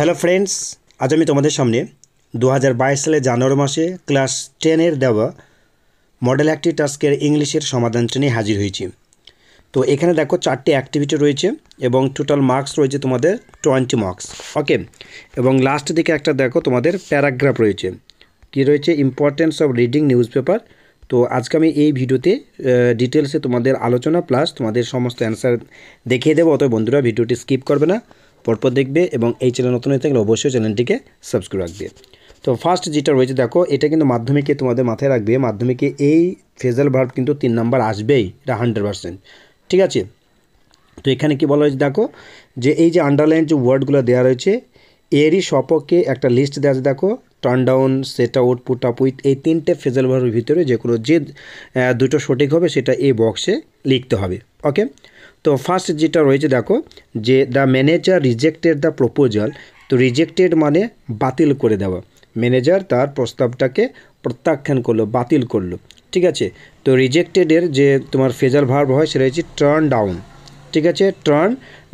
hello friends আজ আমি তোমাদের সামনে দু সালে জানুয়ারি মাসে ক্লাস টেনের দেওয়া মডেল অ্যাক্টিভ টাস্কের ইংলিশের সমাধানটা নিয়ে হাজির হয়েছি তো এখানে দেখো চারটি অ্যাক্টিভিটি রয়েছে এবং টোটাল মার্কস রয়েছে তোমাদের টোয়েন্টি মার্কস ওকে এবং লাস্ট দিকে একটা দেখো তোমাদের প্যারাগ্রাফ রয়েছে কি রয়েছে importance of reading newspaper তো আজকে আমি এই ভিডিওতে ডিটেলসে তোমাদের আলোচনা প্লাস তোমাদের সমস্ত অ্যান্সার দেখিয়ে দেবো অত বন্ধুরা ভিডিওটি স্কিপ করবে না পরপর দেখবে এবং এই চ্যানেল নতুন হয়ে থাকলে অবশ্যই চ্যানেলটিকে সাবস্ক্রাইব রাখবে তো ফার্স্ট যেটা রয়েছে দেখো এটা কিন্তু মাধ্যমিকে তোমাদের মাথায় রাখবে মাধ্যমিকে এই ফেজাল ভার্ব কিন্তু তিন নাম্বার আসবেই এটা হান্ড্রেড পার্সেন্ট ঠিক আছে তো এখানে কি বলা হয়েছে দেখো যে এই যে আন্ডারলাইন যে ওয়ার্ডগুলো দেওয়া রয়েছে এরই সপক্ষে একটা লিস্ট দেওয়া আছে দেখো turn down set out put up with এই তিনটে ফেজাল ভার্বের ভিতরে যে কোনো যে দুটো সঠিক হবে সেটা এই বক্সে লিখতে হবে ওকে তো ফার্স্ট যেটা রয়েছে দেখো যে the manager rejected the proposal তো রিজেক্টেড মানে বাতিল করে দেওয়া ম্যানেজার তার প্রস্তাবটাকে প্রত্যাখ্যান করলো বাতিল করলো ঠিক আছে তো রিজেক্টেডের যে তোমার ফেজাল ভার্ব হয় সেটা হচ্ছে টার্ন ডাউন ঠিক আছে টার্ন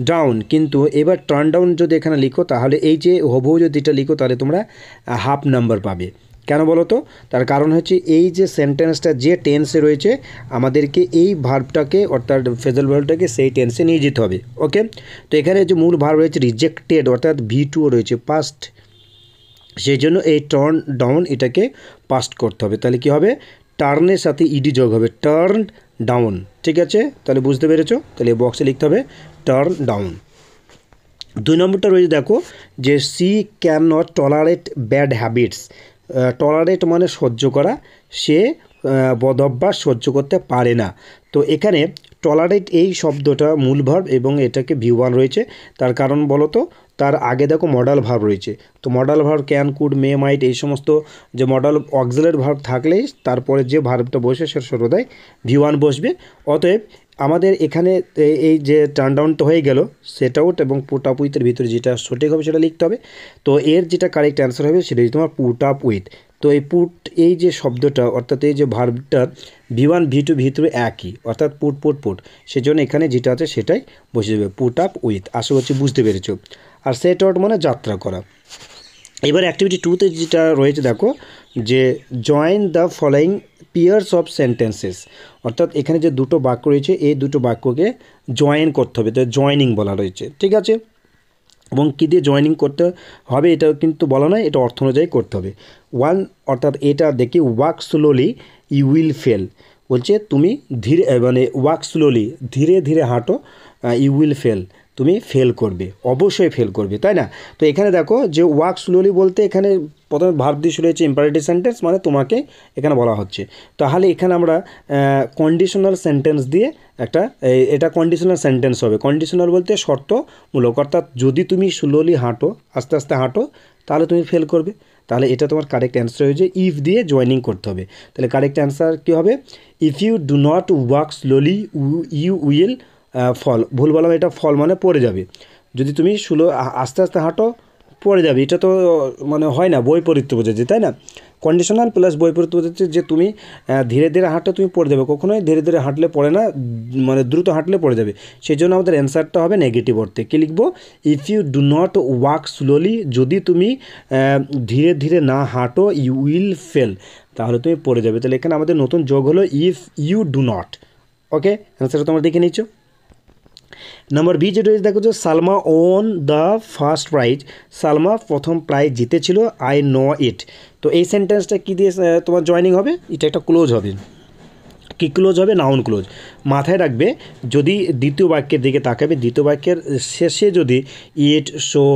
ডাউন কিন্তু এবার টার্ন ডাউন যদি এখানে লিখো তাহলে এই যে হবু যদি এটা লিখো তাহলে তোমরা হাফ নাম্বার পাবে কেন বলো তো তার কারণ হচ্ছে এই যে সেন্টেন্সটা যে টেন্সে রয়েছে আমাদেরকে এই ভার্বটাকে অর্থাৎ ফেজাল ভার্বটাকে সেই টেন্সে নিয়ে যেতে হবে ওকে তো এখানে যে মূল ভার্ব রয়েছে রিজেক্টেড অর্থাৎ ভি টুও রয়েছে পাস্ট সেই জন্য এই টার্ন ডাউন এটাকে পাস্ট করতে হবে তাহলে কি হবে টার্নের সাথে ইডি যোগ হবে টার্ন ডাউন ঠিক আছে তাহলে বুঝতে পেরেছো তাহলে বক্সে লিখতে হবে টার্ন ডাউন দুই নম্বরটা রয়েছে দেখো যে she can not tolerate bad habits tolerate মানে সহ্য করা সে বদ অভ্যাস সহ্য করতে পারে না তো এখানে টলারেট এই শব্দটা মূল এবং এটাকে ভিওয়ান রয়েছে তার কারণ বলতো তার আগে দেখো মডাল ভাব রয়েছে তো মডাল ভাব ক্যান কুড মে মাইট এই সমস্ত যে মডাল অক্সিলারি ভাব থাকলেই তারপরে যে ভার্বটা বসে সেটা সর্বদাই ভিওয়ান ওয়ান বসবে অতএব আমাদের এখানে এই যে টার্ন ডাউনটা হয়ে গেল সেট আউট এবং পুট আপ উইথের ভিতরে যেটা সঠিক হবে সেটা লিখতে হবে তো এর যেটা কারেক্ট অ্যান্সার হবে সেটা তোমার পুট আপ উইথ তো এই পুট এই যে শব্দটা অর্থাৎ এই যে ভার্বটা V one V two V একই অর্থাৎ পুট পুট পুট সেজন্য এখানে যেটা আছে সেটাই বসে যাবে পুট আপ উইথ আশা করছি বুঝতে পেরেছ আর সেট আউট মানে যাত্রা করা এবার অ্যাক্টিভিটি টুতে যেটা রয়েছে দেখো যে join the following pairs of sentences অর্থাৎ এখানে যে দুটো বাক্য রয়েছে এই দুটো বাক্যকে জয়েন করতে হবে তো জয়নিং বলা রয়েছে ঠিক আছে এবং কী দিয়ে জয়নিং করতে হবে এটা কিন্তু বলা নয় এটা অর্থ অনুযায়ী করতে হবে ওয়ান অর্থাৎ এটা দেখি walk slowly you will fail বলছে তুমি ধীরে মানে ওয়াক স্লোলি ধীরে ধীরে হাঁটো ইউ উইল ফেল তুমি ফেল করবে অবশ্যই ফেল করবে তাই না তো এখানে দেখো যে ওয়াক স্লোলি বলতে এখানে প্রথমে ভাব দিয়ে শুরু হয়েছে ইম্পারেটিভ সেন্টেন্স মানে তোমাকে এখানে বলা হচ্ছে তাহলে এখানে আমরা কন্ডিশনাল সেন্টেন্স দিয়ে একটা এটা কন্ডিশনাল সেন্টেন্স হবে কন্ডিশনাল বলতে শর্তমূলক অর্থাৎ যদি তুমি স্লোলি হাঁটো আস্তে আস্তে হাঁটো তাহলে তুমি ফেল করবে তাহলে এটা তোমার কারেক্ট অ্যান্সার হয়ে যায় ইফ দিয়ে জয়নিং করতে হবে তাহলে কারেক্ট অ্যান্সার কী হবে if you do not walk slowly you will fall ভুল বললাম এটা ফল মানে পড়ে যাবে যদি তুমি সুলো আস্তে আস্তে হাঁটো পড়ে যাবে এটা তো মানে হয় না বৈপরীত্য বোঝাচ্ছে তাই না কন্ডিশনাল প্লাস বৈপরীত্য বোঝাচ্ছে যে তুমি ধীরে ধীরে হাঁটলে তুমি পড়ে যাবে কখনোই ধীরে ধীরে হাঁটলে পড়ে না মানে দ্রুত হাঁটলে পড়ে যাবে সেই জন্য আমাদের অ্যান্সারটা হবে নেগেটিভ অর্থে কী লিখবো if you do not walk slowly যদি তুমি ধীরে ধীরে না হাঁটো ইউ উইল ফেল তাহলে তুমি পড়ে যাবে তাহলে এখানে আমাদের নতুন যোগ হলো if you do not okay অ্যান্সারটা তোমরা দেখে নিচ্ছ নাম্বার বি যেটা হয়েছে দেখো যে Salma won the first prize Salma প্রথম প্রাইজ জিতেছিল আই নো ইট তো এই সেন্টেন্সটা কী দিয়ে তোমার জয়নিং হবে এটা একটা ক্লোজ হবে কি ক্লোজ হবে নাউন ক্লোজ মাথায় রাখবে যদি দ্বিতীয় বাক্যের দিকে তাকাবে দ্বিতীয় বাক্যের শেষে যদি ইট শো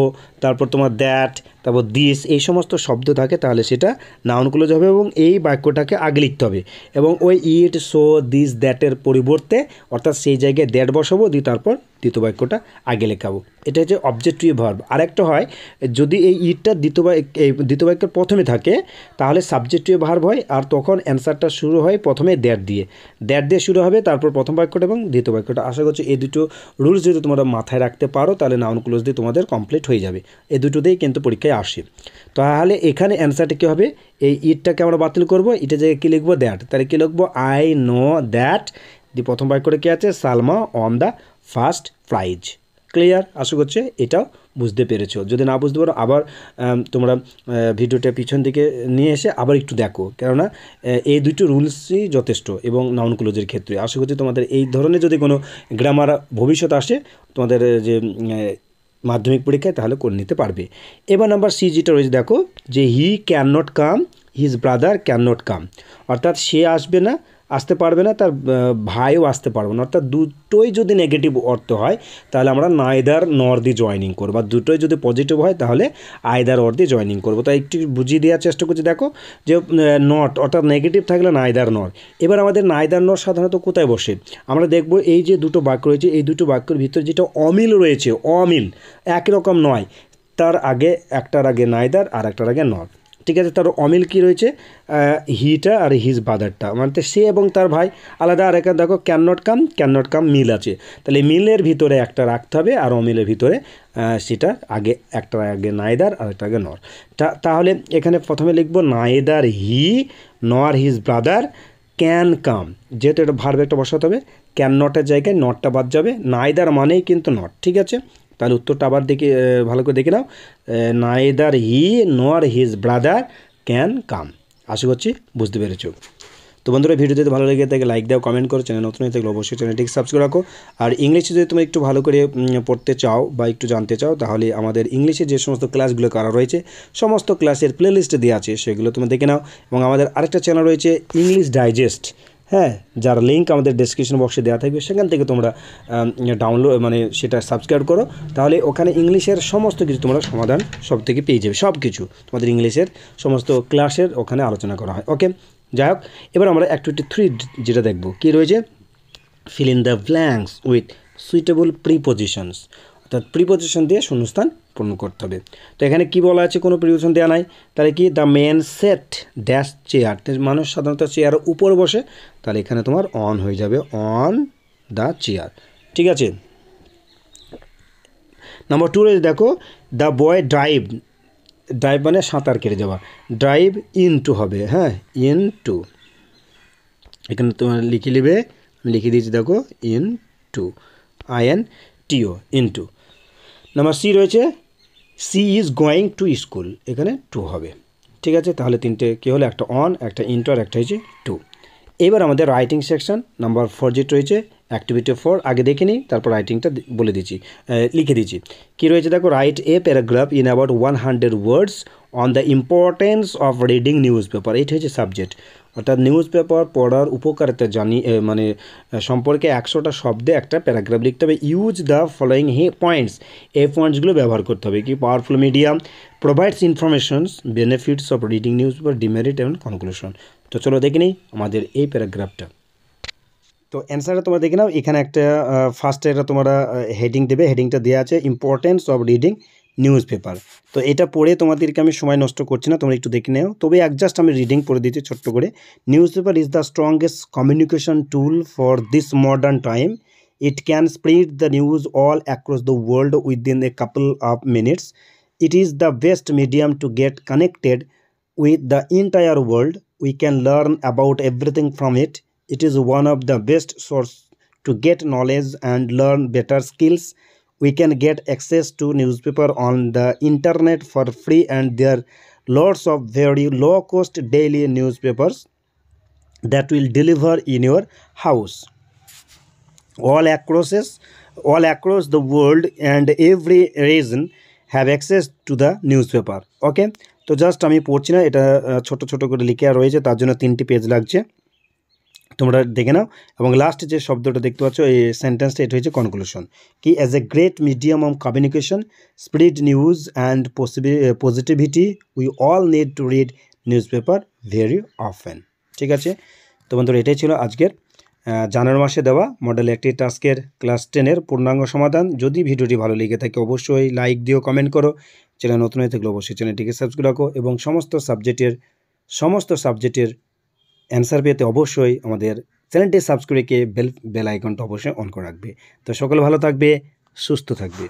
তারপর তোমার দ্যাট তারপর দিস এই সমস্ত শব্দ থাকে তাহলে সেটা নাউন ক্লোজ হবে এবং এই বাক্যটাকে আগে লিখতে হবে এবং ওই ইট সো দিস দ্যাটের পরিবর্তে অর্থাৎ সেই জায়গায় দ্যাট বসাবো দিয়ে তারপর দ্বিতীয় বাক্যটা আগে লেখাবো এটা হচ্ছে অবজেক্টিভ ভার্ব আরেকটা হয় যদি এই ইটটা দ্বিতীয় দ্বিতীয় বাক্যের প্রথমে থাকে তাহলে সাবজেক্টিভ ভার্ব হয় আর তখন অ্যান্সারটা শুরু হয় প্রথমে দ্যাট দিয়ে দ্যাট দিয়ে শুরু হবে তারপর প্রথম বাক্যটা এবং দ্বিতীয় বাক্যটা আশা করছি এই দুটো রুলস যদি তোমরা মাথায় রাখতে পারো তাহলে নাউন ক্লোজ দিয়ে তোমাদের কমপ্লিট হয়ে যাবে এই দুটোতেই কিন্তু পরীক্ষায় আসে তাহলে এখানে অ্যান্সারটা কী হবে এই ইটটাকে আমরা বাতিল করব ইটের জায়গায় কী লিখবো দ্যাট তাহলে কী লিখবো আই নো দ্যাট দি প্রথম করে কী আছে Salma on the first prize clear আশা করছে এটাও বুঝতে পেরেছো যদি না বুঝতে পারো আবার তোমরা ভিডিওটা পিছন দিকে নিয়ে এসে আবার একটু দেখো কেননা এই দুটো রুলসই যথেষ্ট এবং নাউন ক্লোজের ক্ষেত্রে আশা করছি তোমাদের এই ধরনের যদি কোনো গ্রামার ভবিষ্যৎ আসে তোমাদের যে মাধ্যমিক পরীক্ষায় তাহলে করে নিতে পারবে এবার নাম্বার সি যেটা রয়েছে দেখো যে he can not come his brother can not come অর্থাৎ সে আসবে না আসতে পারবে না তার ভাইও আসতে পারবে না অর্থাৎ দুটোই যদি নেগেটিভ অর্থ হয় তাহলে আমরা নাইদার নর দি জয়নিং করবো আর দুটোই যদি পজিটিভ হয় তাহলে আয়দার অর দি জয়নিং করবো তাই একটু বুঝিয়ে দেওয়ার চেষ্টা করছি দেখো যে নট অর্থাৎ নেগেটিভ থাকলে নাইদার নর এবার আমাদের নাইদার নর সাধারণত কোথায় বসে আমরা দেখব এই যে দুটো বাক্য রয়েছে এই দুটো বাক্যের ভিতরে যেটা অমিল রয়েছে অমিল একই রকম নয় তার আগে একটার আগে নাইদার আর একটার আগে নট ঠিক আছে তার অমিল কি রয়েছে হিটা আর হিজ বাদারটা মানে সে এবং তার ভাই আলাদা আর এখানে দেখো can not come can not come মিল আছে তাহলে মিলের ভিতরে একটা রাখতে হবে আর অমিলের ভিতরে সেটা আগে একটা আগে নাইদার আর একটা আগে নর তাহলে এখানে প্রথমে লিখবো নাইদার হি নর হিজ ব্রাদার ক্যান কাম যেহেতু এটা ভারবে একটা বসাতে হবে ক্যান নটের জায়গায় নটটা বাদ যাবে নাইদার মানেই কিন্তু নট ঠিক আছে তাহলে উত্তরটা আবার দেখে ভালো করে দেখে নাও neither he nor his brother can come আশা করছি বুঝতে পেরেছো তো বন্ধুরা ভিডিও যদি ভালো লেগে থাকে লাইক দাও কমেন্ট করো চ্যানেল নতুন হয়ে থাকলে অবশ্যই চ্যানেলটিকে সাবস্ক্রাইব রাখো আর ইংলিশে যদি তুমি একটু ভালো করে পড়তে চাও বা একটু জানতে চাও তাহলে আমাদের ইংলিশে যে সমস্ত ক্লাসগুলো করা রয়েছে সমস্ত ক্লাসের প্লেলিস্ট দেওয়া আছে সেগুলো তুমি দেখে নাও এবং আমাদের আরেকটা চ্যানেল রয়েছে ইংলিশ ডাইজেস্ট হ্যাঁ যার লিঙ্ক আমাদের ডিসক্রিপশন বক্সে দেওয়া থাকবে সেখান থেকে তোমরা ডাউনলোড মানে সেটা সাবস্ক্রাইব করো তাহলে ওখানে ইংলিশের সমস্ত কিছু তোমরা সমাধান সব থেকে পেয়ে যাবে সব কিছু তোমাদের ইংলিশের সমস্ত ক্লাসের ওখানে আলোচনা করা হয় ওকে যাই হোক এবার আমরা অ্যাক্টিভিটি থ্রি যেটা দেখব কী রয়েছে fill in the blanks with suitable prepositions অর্থাৎ প্রিপোজিশন দিয়ে শূন্যস্থান পূর্ণ করতে হবে তো এখানে কি বলা আছে কোনো প্রিভিশন দেওয়া নাই তাহলে কি the men set dash chair মানুষ সাধারণত চেয়ারের উপর বসে তাহলে এখানে তোমার অন হয়ে যাবে অন দ্য চেয়ার ঠিক আছে নাম্বার টু রয়েছে দেখো দ্য বয় ড্রাইভ ড্রাইভ মানে সাঁতার কেটে যাওয়া ড্রাইভ ইন টু হবে হ্যাঁ ইন টু এখানে তোমার লিখে নেবে আমি লিখে দিয়েছি দেখো into I N T O into number she রয়েছে she is going to school এখানে টু হবে ঠিক আছে তাহলে তিনটে কী হলো একটা অন একটা ইন্টার একটা হয়েছে টু এবার আমাদের রাইটিং সেকশন নাম্বার ফোর যেটা রয়েছে অ্যাক্টিভিটি 4 আগে দেখিনি তারপর রাইটিংটা বলে দিচ্ছি লিখে दीजिए কি রয়েছে দেখো write a paragraph in about 100 words on the importance of reading newspaper it is a subject অর্থাৎ নিউজপেপার পড়ার উপকারিতা জানি মানে সম্পর্কে 100 টা শব্দে একটা প্যারাগ্রাফ লিখতে হবে ইউজ দা ফলোয়িং পয়েন্টস এই পয়েন্টস গুলো ব্যবহার করতে হবে কি powerful media provides informations benefits of reading newspaper リット and conclusion তো চলো দেখি নেই আমাদের এই প্যারাগ্রাফটা তো অ্যান্সারটা তোমরা দেখে নাও এখানে একটা ফার্স্টে একটা তোমরা হেডিং দেবে হেডিংটা দেওয়া আছে importance of reading newspaper তো এটা পড়ে তোমাদেরকে আমি সময় নষ্ট করছি না তোমরা একটু দেখে নেও তবে জাস্ট আমি রিডিং পড়ে দিচ্ছি ছোট্ট করে newspaper is the strongest communication tool for this modern time it can spread the news all across the world within a couple of minutes it is the best medium to get connected with the entire world we can learn about everything from it it is one of the best source to get knowledge and learn better skills we can get access to newspaper on the internet for free and there are lots of very low cost daily newspapers that will deliver in your house all across all across the world and every region have access to the newspaper okay so just আমি পড়ছি না এটা choto ছোট করে লিখে রয়েছে তার জন্য তিনটি পেজ তোমরা দেখে নাও এবং লাস্ট যে শব্দটা দেখতে পাচ্ছ এই সেন্টেন্সটা এটা হচ্ছে কনক্লুশন কি as a great medium of communication spread news and positivity we all need to read newspaper very often ঠিক আছে তো বন্ধুরা এটাই ছিল আজকের জানুয়ারি মাসে দেওয়া মডেল একটি টাস্কের ক্লাস টেনের পূর্ণাঙ্গ সমাধান যদি ভিডিওটি ভালো লেগে থাকে অবশ্যই লাইক দিও কমেন্ট করো চ্যানেল নতুন হয়ে থাকলে অবশ্যই চ্যানেলটিকে সাবস্ক্রাইব রাখো এবং সমস্ত সাবজেক্টের সমস্ত সাবজেক্টের অ্যান্সার পেতে অবশ্যই আমাদের চ্যানেলটি সাবস্ক্রাইব করে বেল বেল আইকনটা অবশ্যই অন করে রাখবে তো সকলে ভালো থাকবে সুস্থ থাকবে